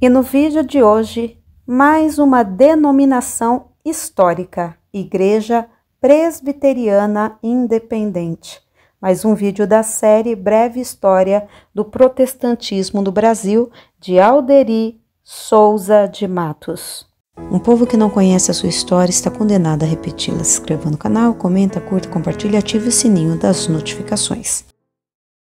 E no vídeo de hoje, mais uma denominação histórica, Igreja Presbiteriana Independente. Mais um vídeo da série Breve História do Protestantismo no Brasil, de Alderi Souza de Matos. Um povo que não conhece a sua história está condenado a repeti-la. Se inscreva no canal, comenta, curta, compartilha, ative o sininho das notificações.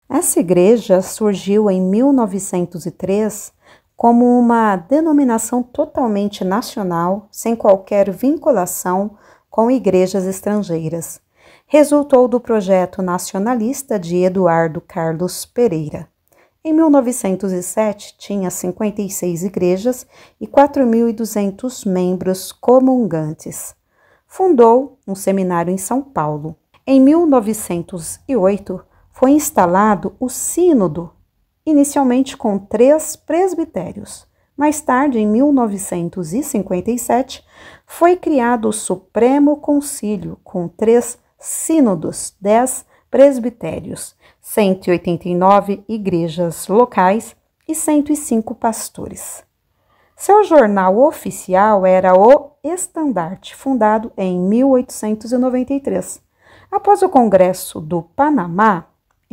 Essa igreja surgiu em 1903 como uma denominação totalmente nacional, sem qualquer vinculação com igrejas estrangeiras. Resultou do projeto nacionalista de Eduardo Carlos Pereira. Em 1907, tinha 56 igrejas e 4.200 membros comungantes. Fundou um seminário em São Paulo. Em 1908, foi instalado o Sínodo inicialmente com três presbitérios. Mais tarde, em 1957, foi criado o Supremo Concílio, com três sínodos, dez presbitérios, 189 igrejas locais e 105 pastores. Seu jornal oficial era o Estandarte, fundado em 1893. Após o Congresso do Panamá,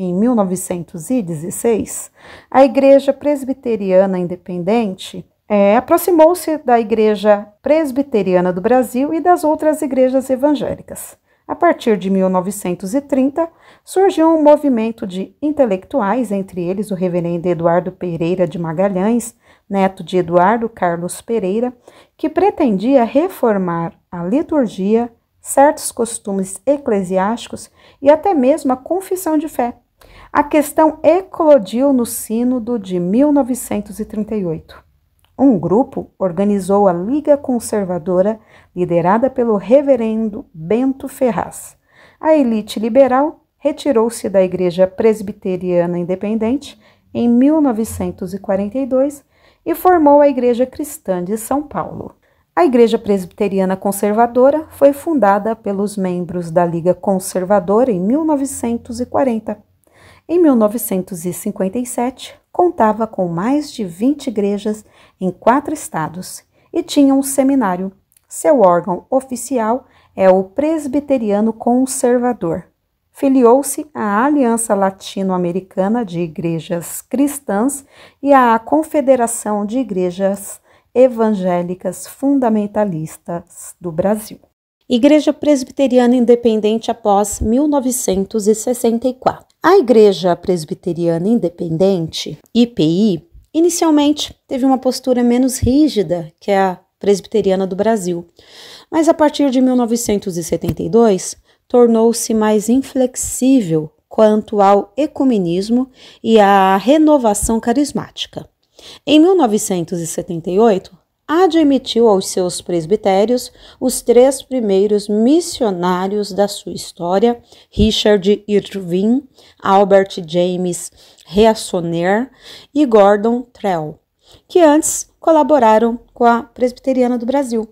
em 1916, a Igreja Presbiteriana Independente é, aproximou-se da Igreja Presbiteriana do Brasil e das outras igrejas evangélicas. A partir de 1930, surgiu um movimento de intelectuais, entre eles o reverendo Eduardo Pereira de Magalhães, neto de Eduardo Carlos Pereira, que pretendia reformar a liturgia, certos costumes eclesiásticos e até mesmo a confissão de fé, a questão eclodiu no Sínodo de 1938. Um grupo organizou a Liga Conservadora, liderada pelo reverendo Bento Ferraz. A elite liberal retirou-se da Igreja Presbiteriana Independente em 1942 e formou a Igreja Cristã de São Paulo. A Igreja Presbiteriana Conservadora foi fundada pelos membros da Liga Conservadora em 1940 em 1957, contava com mais de 20 igrejas em quatro estados e tinha um seminário. Seu órgão oficial é o Presbiteriano Conservador. Filiou-se à Aliança Latino-Americana de Igrejas Cristãs e à Confederação de Igrejas Evangélicas Fundamentalistas do Brasil. Igreja Presbiteriana Independente após 1964. A Igreja Presbiteriana Independente, IPI, inicialmente teve uma postura menos rígida que a Presbiteriana do Brasil, mas a partir de 1972 tornou-se mais inflexível quanto ao ecumenismo e à renovação carismática. Em 1978, admitiu aos seus presbitérios os três primeiros missionários da sua história, Richard Irving, Albert James Reassonner e Gordon Trell, que antes colaboraram com a Presbiteriana do Brasil.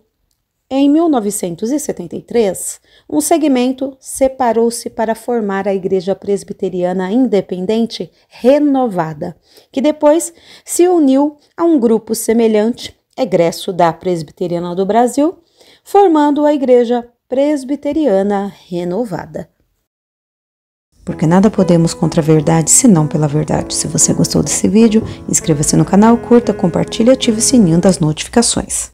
Em 1973, um segmento separou-se para formar a Igreja Presbiteriana Independente Renovada, que depois se uniu a um grupo semelhante egresso da Presbiteriana do Brasil, formando a Igreja Presbiteriana Renovada. Porque nada podemos contra a verdade senão pela verdade. Se você gostou desse vídeo, inscreva-se no canal, curta, compartilhe e ative o sininho das notificações.